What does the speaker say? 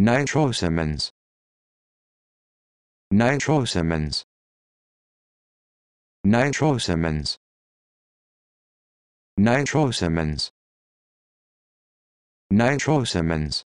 nitrosamines nitrosamines nitrosamines nitrosamines nitrosamines